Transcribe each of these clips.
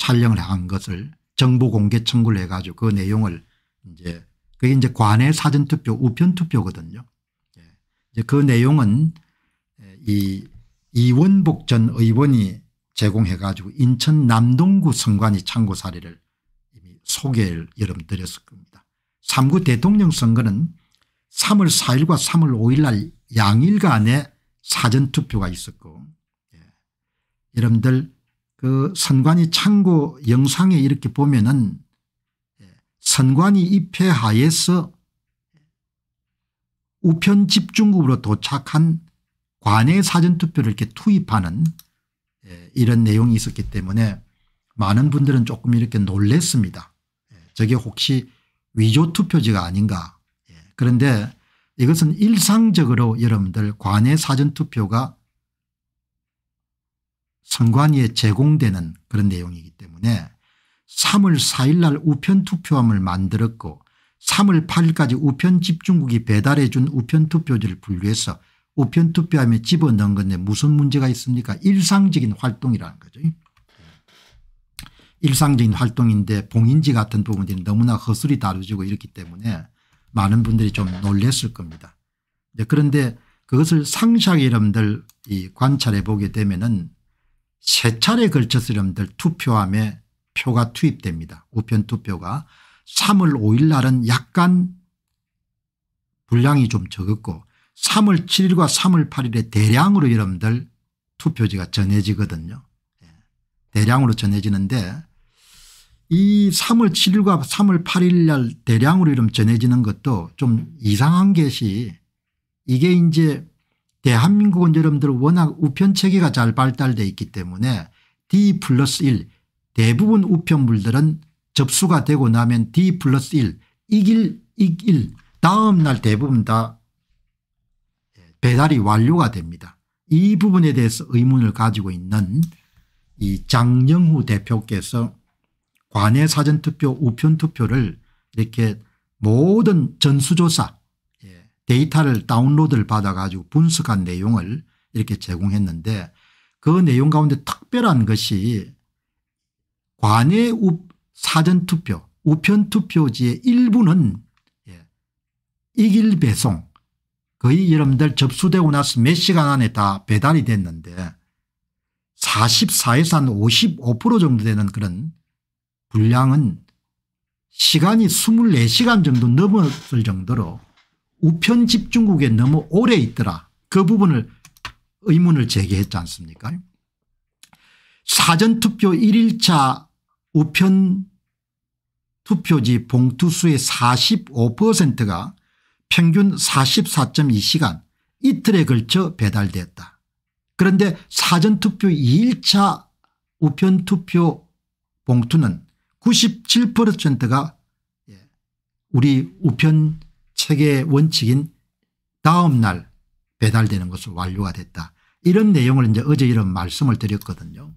촬영을 한 것을 정보 공개 청구를 해가지고 그 내용을 이제 그게 이제 관외 사전투표 우편투표거든요. 예. 이제 그 내용은 예, 이 이원복 전 의원이 제공해 가지고 인천 남동구 선관위 참고 사례를 이미 소개를 여러분 드렸을 겁니다. 3구 대통령 선거는 3월 4일과 3월 5일 날양일간의 사전투표가 있었고 예. 여러분들 그 선관위 창고 영상에 이렇게 보면은 예, 선관위 입회 하에서 우편 집중국으로 도착한 관내 사전투표를 이렇게 투입하는 예, 이런 내용이 있었기 때문에 많은 분들은 조금 이렇게 놀랬습니다. 예, 저게 혹시 위조투표지가 아닌가 그런데 이것은 일상적으로 여러분들 관내 사전투표가 선관위에 제공되는 그런 내용이기 때문에 3월 4일 날 우편 투표함을 만들었고 3월 8일까지 우편 집중국이 배달해 준 우편 투표지를 분류해서 우편 투표함에 집어넣은 건데 무슨 문제가 있습니까 일상적인 활동이라는 거죠. 일상적인 활동인데 봉인지 같은 부분들이 너무나 허술히 다뤄지고 이렇기 때문에 많은 분들이 좀 놀랬을 겁니다. 그런데 그것을 상시하게 여러분들 이 관찰해 보게 되면은 세 차례에 걸쳐서 여러분들 투표함에 표가 투입됩니다. 우편 투표가 3월 5일 날은 약간 분량이 좀 적었고 3월 7일과 3월 8일에 대량으로 여러분들 투표지가 전해지거든요. 예. 대량으로 전해지는데 이 3월 7일과 3월 8일 날 대량으로 이름 전해지는 것도 좀 이상한 것이 이게 이제 대한민국은 여러분들 워낙 우편체계가 잘 발달되어 있기 때문에 D 플러스 1 대부분 우편물들은 접수가 되고 나면 D 플러스 1 이길 이길 다음 날 대부분 다 예, 배달이 완료가 됩니다. 이 부분에 대해서 의문을 가지고 있는 이 장영후 대표께서 관외 사전투표 우편투표를 이렇게 모든 전수조사 데이터를 다운로드를 받아가지고 분석한 내용을 이렇게 제공했는데 그 내용 가운데 특별한 것이 관외 사전투표 우편투표지의 일부는 예, 이길 배송 거의 여러분들 접수되고 나서 몇 시간 안에 다 배달이 됐는데 44에서 한 55% 정도 되는 그런 분량은 시간이 24시간 정도 넘었을 정도로 우편 집중국에 너무 오래 있더라. 그 부분을 의문을 제기했지 않습니까 사전투표 1일차 우편 투표지 봉투수의 45%가 평균 44.2시간 이틀에 걸쳐 배달됐다. 그런데 사전투표 2일차 우편투표 봉투는 97%가 예, 우리 우편 계의 원칙인 다음날 배달되는 것으로 완료가 됐다. 이런 내용을 이제 어제 이런 말씀을 드렸거든요.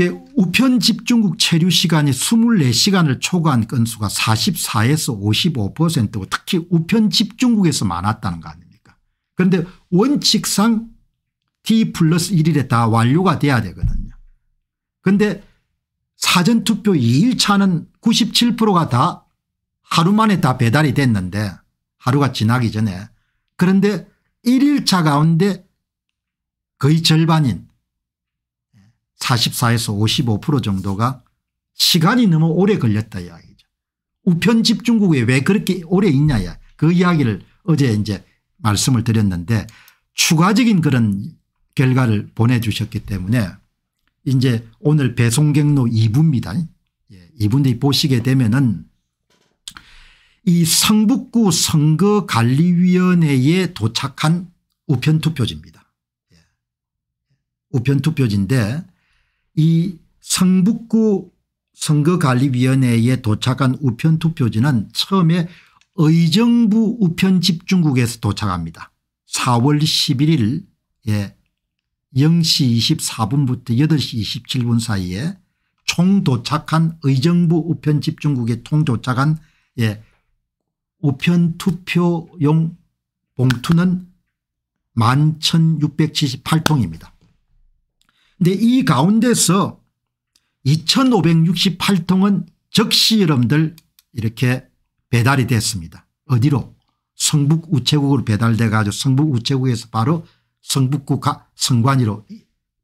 예. 우편 집중국 체류 시간이 24시간을 초과한 건수가 44에서 55%고 특히 우편 집중국에서 많았다는 거 아닙니까 그런데 원칙상 T 플러스 1일에 다 완료가 돼야 되거든요. 그런데 사전투표 2일차는 97%가 다 하루 만에 다 배달이 됐는데 하루가 지나기 전에 그런데 1일차 가운데 거의 절반인 44에서 55% 정도가 시간이 너무 오래 걸렸다 이야기죠. 우편 집중국에 왜 그렇게 오래 있냐 그 이야기를 어제 이제 말씀을 드렸는데 추가적인 그런 결과를 보내주셨기 때문에 이제 오늘 배송 경로 2부입니다. 2분이 예, 보시게 되면은 이 성북구 선거관리위원회에 도착한 우편투표지입니다. 예. 우편투표지인데 이 성북구 선거관리위원회에 도착한 우편투표지는 처음에 의정부 우편집중국에서 도착합니다. 4월 11일 예, 0시 24분부터 8시 27분 사이에 총 도착한 의정부 우편집중국에 총 도착한 예, 우편 투표용 봉투는 11,678통입니다. 근데 이 가운데서 2,568통은 적시 여러분들 이렇게 배달이 됐습니다. 어디로? 성북 우체국으로 배달돼 가지고 성북 우체국에서 바로 성북구 성관이로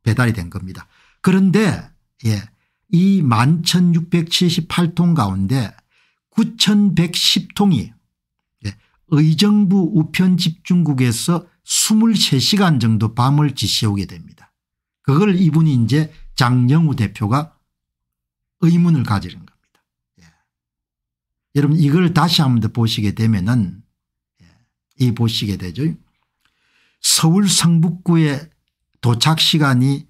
배달이 된 겁니다. 그런데 예, 이 11,678통 가운데 9,110통이 의정부 우편 집중국에서 23시간 정도 밤을 지새오게 됩니다. 그걸 이분이 이제 장영우 대표가 의문을 가지는 겁니다. 예. 여러분 이걸 다시 한 번 더 보시게 되면은 예. 이 보시게 되죠. 서울 성북구의 도착 시간이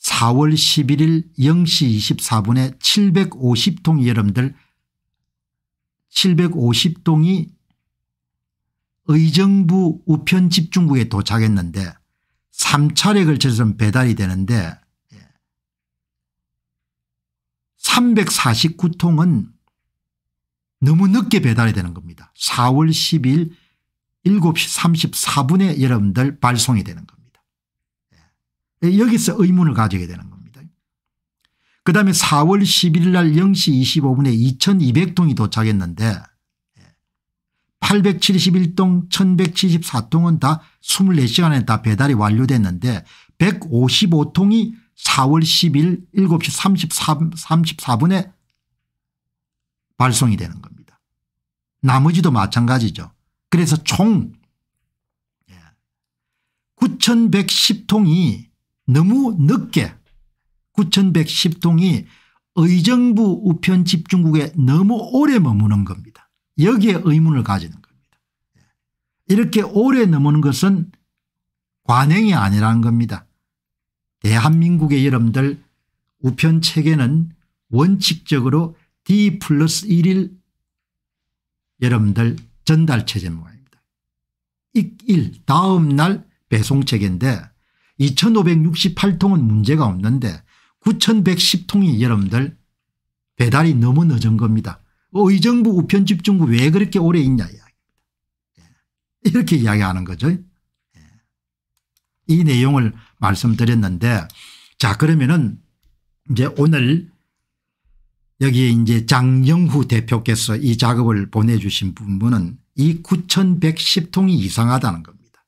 4월 11일 0시 24분에 750동 여러분들 750동이 의정부 우편 집중국에 도착했는데 3차례 걸쳐서 배달이 되는데 349통은 너무 늦게 배달이 되는 겁니다. 4월 10일 7시 34분에 여러분들 발송이 되는 겁니다. 예. 여기서 의문을 가지게 되는 겁니다. 그 다음에 4월 11일 날 0시 25분에 2200통이 도착했는데 871동 1174통은 다 24시간에 다 배달이 완료됐는데 155통이 4월 10일 7시 33, 34분에 발송이 되는 겁니다. 나머지도 마찬가지죠. 그래서 총 9110통이 예, 너무 늦게 9110통이 의정부 우편 집중국에 너무 오래 머무는 겁니다. 여기에 의문을 가지는 겁니다. 예. 이렇게 오래 넘는 것은 관행이 아니라는 겁니다. 대한민국의 여러분들 우편 체계는 원칙적으로 D 플러스 1일 여러분들 전달 체제 모양입니다. 익일 다음 날 배송 체인데 2568통은 문제가 없는데 9110통이 여러분들 배달이 너무 늦은 겁니다. 의정부 뭐 우편집중부 왜 그렇게 오래 있냐 예. 이렇게 이야기하는 거죠. 예. 이 내용을 말씀드렸는데 자 그러면은 이제 오늘 여기에 이제 장영후 대표께서 이 작업을 보내주신 분은이 9110통이 이상하다는 겁니다.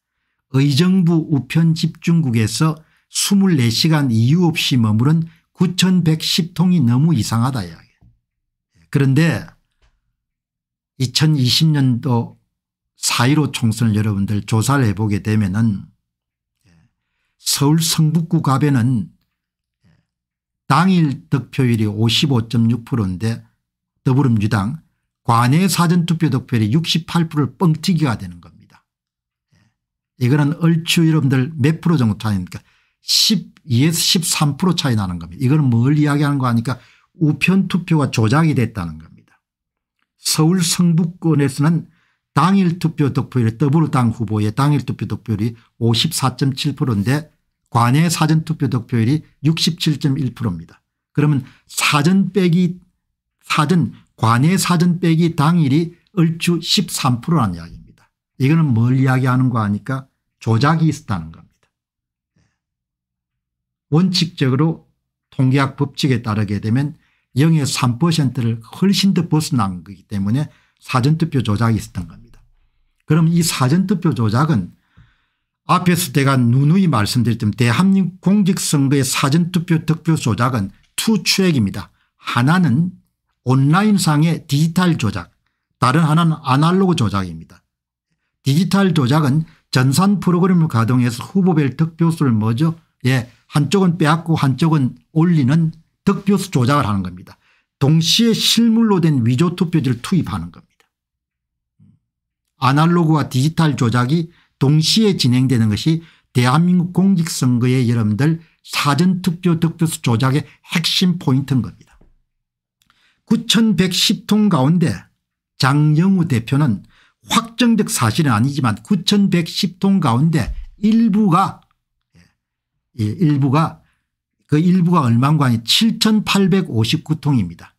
의정부 우편집중국에서 24시간 이유 없이 머무른 9110통이 너무 이상하다 이야기. 그런데 2020년도 4.15 총선을 여러분들 조사를 해보게 되면 은 예, 서울 성북구 갑에는 예, 당일 득표율이 55.6%인데 더불어민주당 관외 사전투표 득표율이 68%를 뻥튀기가 되는 겁니다. 예, 이거는 얼추 여러분들 몇 프로 정도 차이입니까 12에서 13% 차이 나는 겁니다. 이거는 뭘 이야기하는 거 아니까 우편 투표가 조작이 됐다는 겁니다. 서울 성북권에서는 당일투표 득표율이 더불어당 후보의 당일투표 득표율이 54.7%인데 관외 사전투표 득표율이 67.1%입니다. 그러면 사전 빼기 사전 관외 사전 빼기 당일이 얼추 13%라는 이야기입니다. 이거는 뭘 이야기하는 거 아니까 조작이 있었다는 겁니다. 원칙적으로 통계학 법칙에 따르게 되면 0의 3%를 훨씬 더 벗어난 거기 때문에 사전투표 조작이 있었던 겁니다. 그럼 이 사전투표 조작은 앞에서 제가 누누이 말씀드렸던 대한민국 공직선거의 사전투표 득표 조작은 투 추액입니다. 하나는 온라인상의 디지털 조작 다른 하나는 아날로그 조작입니다. 디지털 조작은 전산 프로그램을 가동해서 후보별 득표수를 먼저 예 한쪽은 빼앗고 한쪽은 올리는 득표수 조작을 하는 겁니다. 동시에 실물로 된 위조 투표지를 투입하는 겁니다. 아날로그와 디지털 조작이 동시에 진행되는 것이 대한민국 공직선거의 여러분들 사전투표 득표수 조작의 핵심 포인트인 겁니다. 9110통 가운데 장영우 대표는 확정적 사실은 아니지만 9110통 가운데 일부가 예, 일부가 그 일부가 얼만가에 7859통입니다.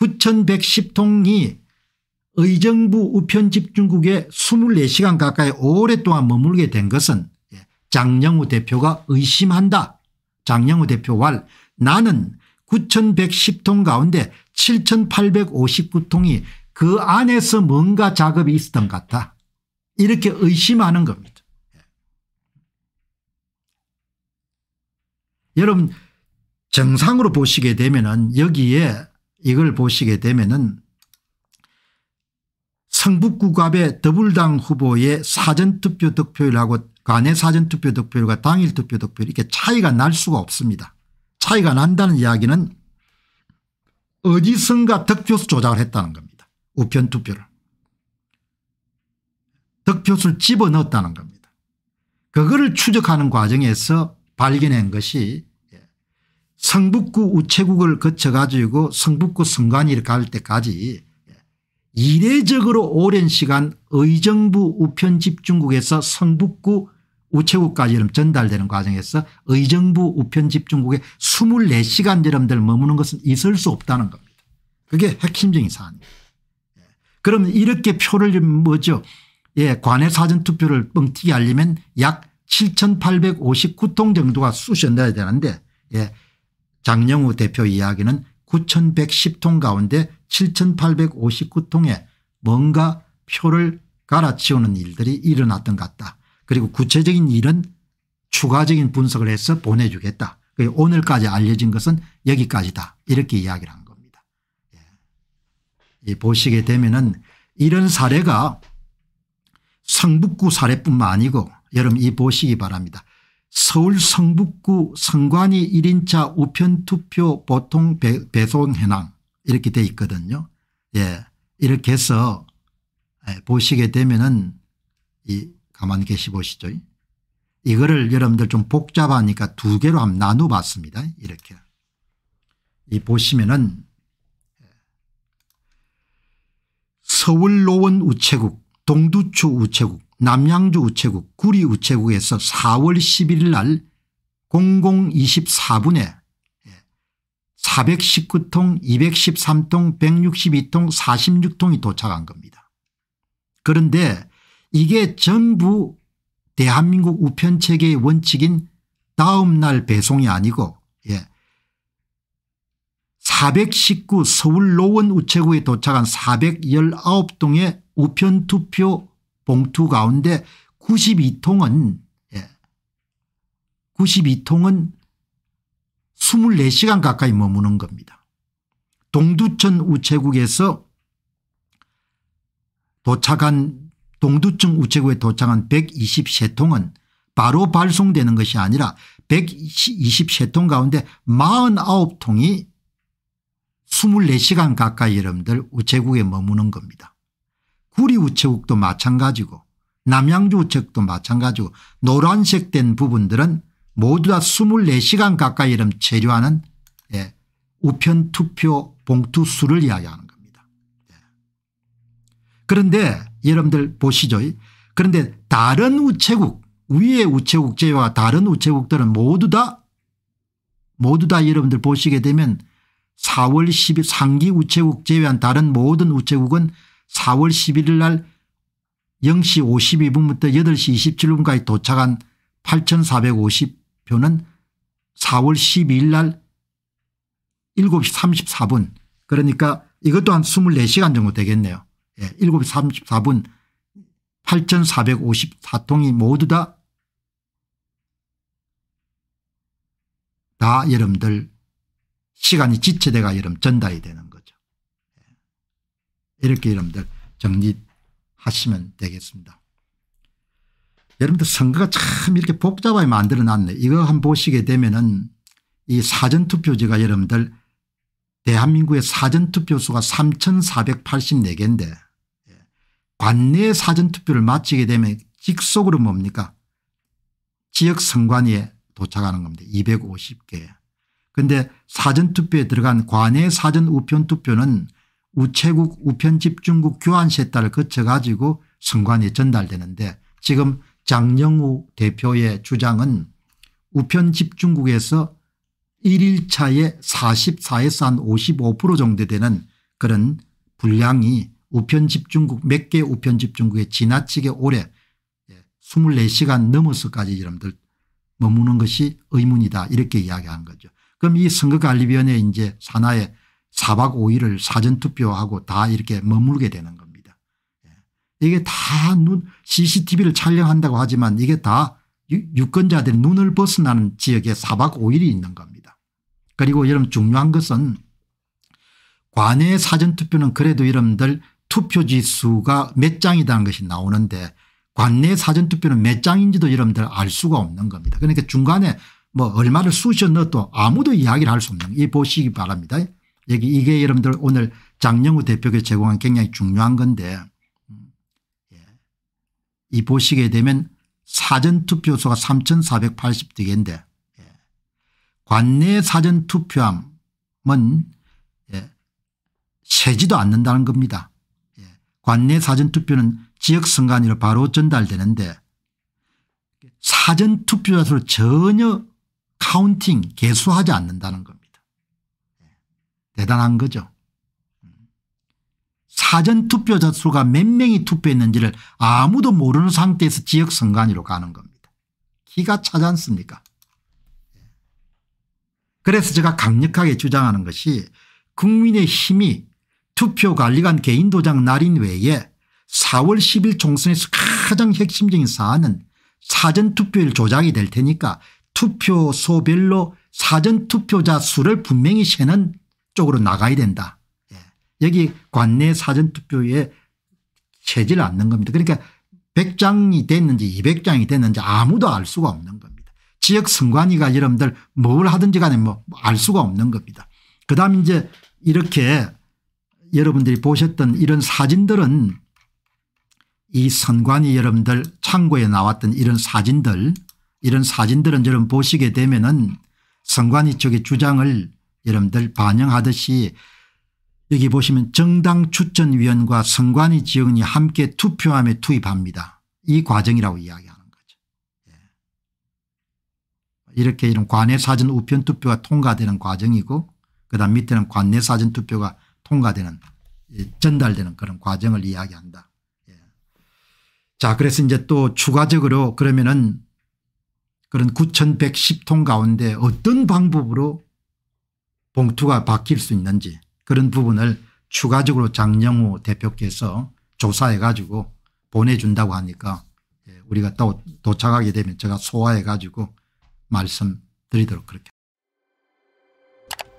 9110통이 의정부 우편집중국에 24시간 가까이 오랫동안 머물게 된 것은 예, 장영우 대표가 의심한다. 장영우 대표 왈 나는 9110통 가운데 7859통이 그 안에서 뭔가 작업이 있었던 것 같다. 이렇게 의심하는 겁니다. 예. 여러분 정상으로 보시게 되면은 여기에 이걸 보시게 되면은 성북구갑의 더불당 후보의 사전투표 득표율하고 간의 사전투표 득표율과 당일 투표 득표율 이렇게 차이가 날 수가 없습니다. 차이가 난다는 이야기는 어디선가 득표수 조작을 했다는 겁니다. 우편 투표를. 득표수를 집어넣었다는 겁니다. 그거를 추적하는 과정에서 발견한 것이 성북구 우체국을 거쳐 가지고 성북구 선관위를 갈 때까지 이례적으로 오랜 시간 의정부 우편집중국에서 성북구 우체국까지 전달되는 과정에서 의정부 우편집중국에 24시간 여러분들 머무는 것은 있을 수 없다는 겁니다. 그게 핵심적인 사안입니다. 그럼 이렇게 표를 뭐죠 예, 관외 사전투표를 뻥튀기 하려면약 7859통 정도가 쑤셔 넣어야 되는데 예, 장영우 대표 이야기는 9110통 가운데 7859통에 뭔가 표를 갈아치우는 일들이 일어났던 것 같다. 그리고 구체적인 일은 추가적인 분석을 해서 보내주겠다. 오늘까지 알려진 것은 여기까지다 이렇게 이야기를 한 겁니다. 예. 보시게 되면 은 이런 사례가 성북구 사례뿐만 아니고 여러분 이 보시기 바랍니다. 서울 성북구 선관위 1인차 우편투표 보통 배송 현황 이렇게 돼 있거든요. 예. 이렇게 해서 예, 보시게 되면은 이 가만히 계시 보시죠. 이거를 여러분들 좀 복잡하니까 두 개로 한번 나눠 봤습니다. 이렇게. 이 보시면은 서울 노원 우체국 동두초 우체국 남양주 우체국 구리 우체국에서 4월 11일 날 0024분에 419통 213통 162통 46통이 도착한 겁니다. 그런데 이게 전부 대한민국 우편체계의 원칙인 다음 날 배송이 아니고 예. 419 서울 노원 우체국에 도착한 419통의 우편투표 봉투 가운데 92통은 예. 92통은 24시간 가까이 머무는 겁니다. 동두천 우체국에서 도착한 동두천 우체국에 도착한 123통은 바로 발송되는 것이 아니라 123통 가운데 49통이 24시간 가까이 여러분들 우체국에 머무는 겁니다. 구리 우체국도 마찬가지고 남양주 우체국도 마찬가지고 노란색 된 부분들은 모두 다 24시간 가까이 이름 체류하는 예, 우편 투표 봉투 수를 이야기하는 겁니다. 예. 그런데 여러분들 보시죠. 그런데 다른 우체국 위의 우체국 제외와 다른 우체국들은 모두 다 모두 다 여러분들 보시게 되면 4월 10일 상기 우체국 제외한 다른 모든 우체국은 4월 11일 날 0시 52분부터 8시 27분까지 도착한 8450표는 4월 12일 날 7시 34분 그러니까 이것도 한 24시간 정도 되겠네요. 예, 7시 34분 8454통이 모두 다, 다 여러분들 시간이 지체돼가 여러분 전달이 되는 이렇게 여러분들 정리하시면 되겠습니다. 여러분들 선거가 참 이렇게 복잡하게 만들어 놨네. 이거 한 보시게 되면은 이 사전투표제가 여러분들 대한민국의 사전투표수가 3484개인데 예, 관내 사전투표를 마치게 되면 직속으로 뭡니까 지역 선관위에 도착하는 겁니다. 250개. 그런데 사전투표에 들어간 관내 사전 우편투표는 우체국 우편집중국 교환세탁을 거쳐 가지고 선관위에 전달되는데 지금 장영우 대표의 주장은 우편집중국에서 1일차에 44에서 한 55% 정도 되는 그런 분량이 우편집중국 몇 개 우편집중국에 지나치게 오래 24시간 예, 넘어서까지 여러분들 머무는 것이 의문이다 이렇게 이야기한 거죠. 그럼 이 선거관리위원회 이제 산하에 4박 5일을 사전투표하고 다 이렇게 머물게 되는 겁니다. 예. 이게 다 눈 cctv를 촬영한다고 하지만 이게 다 유권자들 눈을 벗어나는 지역에 4박 5일이 있는 겁니다. 그리고 여러분 중요한 것은 관내 사전투표는 그래도 여러분들 투표지 수가 몇 장이라는 것이 나오는데 관내 사전투표는 몇 장인지도 여러분들 알 수가 없는 겁니다. 그러니까 중간에 뭐 얼마를 쑤셔 넣어도 아무도 이야기를 할 수 없는 이 보시기 바랍니다. 여기 이게 여러분들 오늘 장영우 대표가 제공한 굉장히 중요한 건데 음, 예. 이 보시게 되면 사전투표소가 3482개인데 예. 관내 사전투표함은 예, 세지도 않는다는 겁니다. 관내 사전투표는 지역선관위로 바로 전달되는데 사전투표자수를 전혀 카운팅 개수하지 않는다는 겁니다. 대단한 거죠. 사전투표자 수가 몇 명이 투표했는지를 아무도 모르는 상태에서 지역선관위로 가는 겁니다. 기가 차지 않습니까 그래서 제가 강력하게 주장하는 것이 국민의 힘이 투표관리관 개인도장 날인 외에 4월 10일 총선에서 가장 핵심적인 사안은 사전투표일 조작이 될 테니까 투표소별로 사전투표자 수를 분명히 세는 쪽으로 나가야 된다. 예. 여기 관내 사전투표에 체질 않는 겁니다. 그러니까 100장이 됐는지 200장이 됐는지 아무도 알 수가 없는 겁니다. 지역 선관위가 여러분들 뭘 하든지 간에 뭐 알 수가 없는 겁니다. 그다음 이제 이렇게 여러분들이 보셨던 이런 사진들은 이 선관위 여러분들 창고에 나왔던 이런 사진들 이런 사진들은 여러분 보시게 되면은 선관위 쪽의 주장을 여러분들 반영하듯이 여기 보시면 정당 추천위원과 선관위 지원이 함께 투표함에 투입합니다. 이 과정이라고 이야기하는 거죠. 예. 이렇게 이런 관내사전 우편투표가 통과되는 과정이고 그다음 밑에는 관내사전 투표가 통과되는 예, 전달되는 그런 과정을 이야기한다. 예. 자 그래서 이제 또 추가적으로 그러면은 그런 9110 통 가운데 어떤 방법으로 봉투가 바뀔 수 있는지 그런 부분을 추가적으로 장영우 대표께서 조사해 가지고 보내준다고 하니까 예, 우리가 또 도착하게 되면 제가 소화해 가지고 말씀드리도록 그렇게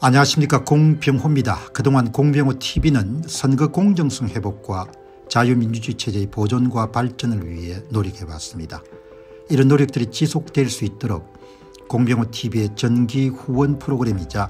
안녕하십니까 공병호입니다. 그동안 공병호 tv는 선거 공정성 회복과 자유민주주의 체제의 보존과 발전을 위해 노력해왔습니다. 이런 노력들이 지속될 수 있도록 공병호 tv의 전기 후원 프로그램이자